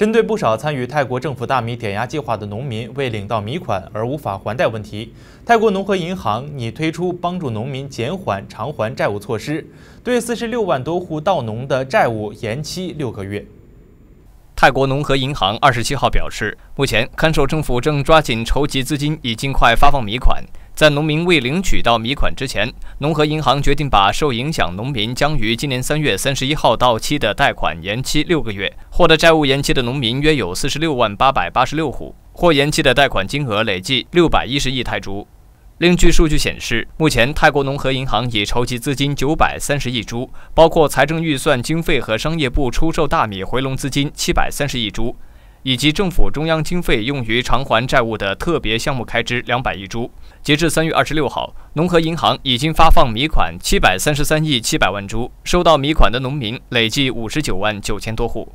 针对不少参与泰国政府大米抵押计划的农民为领到米款而无法还贷问题，泰国农合银行拟推出帮助农民减缓偿还债务措施，对四十六万多户稻农的债务延期六个月。泰国农合银行二十七号表示，目前看守政府正抓紧筹集资金，以尽快发放米款。在农民未领取到米款之前，农合银行决定把受影响农民将于今年三月三十一号到期的贷款延期六个月。获得债务延期的农民约有四十六万八百八十六户，获延期的贷款金额累计六百一十亿泰铢。另据数据显示，目前泰国农合银行已筹集资金九百三十亿铢，包括财政预算经费和商业部出售大米回笼资金七百三十亿铢。以及政府中央经费用于偿还债务的特别项目开支两百亿株。截至三月二十六号，农合银行已经发放米款七百三十三亿七百万株，收到米款的农民累计五十九万九千多户。